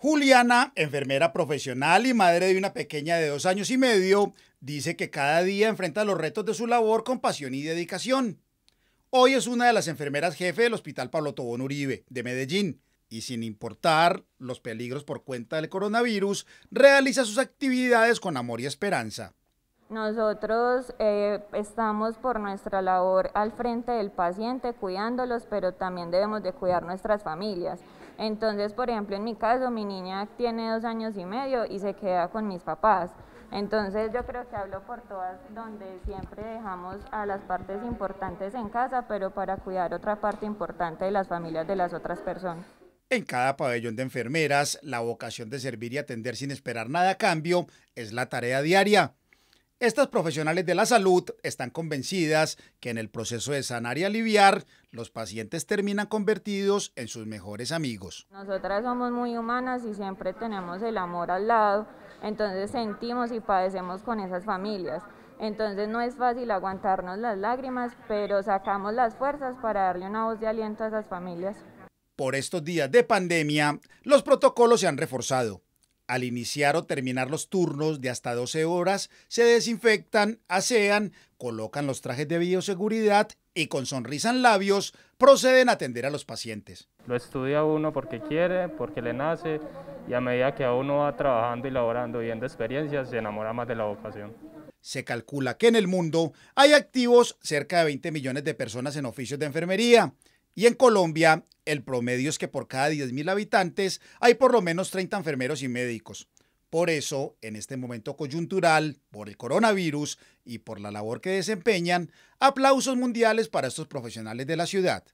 Juliana, enfermera profesional y madre de una pequeña de dos años y medio, dice que cada día enfrenta los retos de su labor con pasión y dedicación. Hoy es una de las enfermeras jefe del Hospital Pablo Tobón Uribe de Medellín y sin importar los peligros por cuenta del coronavirus, realiza sus actividades con amor y esperanza. Nosotros eh, estamos por nuestra labor al frente del paciente cuidándolos, pero también debemos de cuidar nuestras familias. Entonces, por ejemplo, en mi caso, mi niña tiene dos años y medio y se queda con mis papás. Entonces yo creo que hablo por todas, donde siempre dejamos a las partes importantes en casa, pero para cuidar otra parte importante de las familias de las otras personas. En cada pabellón de enfermeras, la vocación de servir y atender sin esperar nada a cambio es la tarea diaria estas profesionales de la salud están convencidas que en el proceso de sanar y aliviar, los pacientes terminan convertidos en sus mejores amigos. Nosotras somos muy humanas y siempre tenemos el amor al lado, entonces sentimos y padecemos con esas familias. Entonces no es fácil aguantarnos las lágrimas, pero sacamos las fuerzas para darle una voz de aliento a esas familias. Por estos días de pandemia, los protocolos se han reforzado. Al iniciar o terminar los turnos de hasta 12 horas, se desinfectan, asean, colocan los trajes de bioseguridad y con sonrisa en labios proceden a atender a los pacientes. Lo estudia uno porque quiere, porque le nace y a medida que a uno va trabajando y laborando y viendo experiencias se enamora más de la vocación. Se calcula que en el mundo hay activos cerca de 20 millones de personas en oficios de enfermería y en Colombia el promedio es que por cada 10.000 habitantes hay por lo menos 30 enfermeros y médicos. Por eso, en este momento coyuntural, por el coronavirus y por la labor que desempeñan, aplausos mundiales para estos profesionales de la ciudad.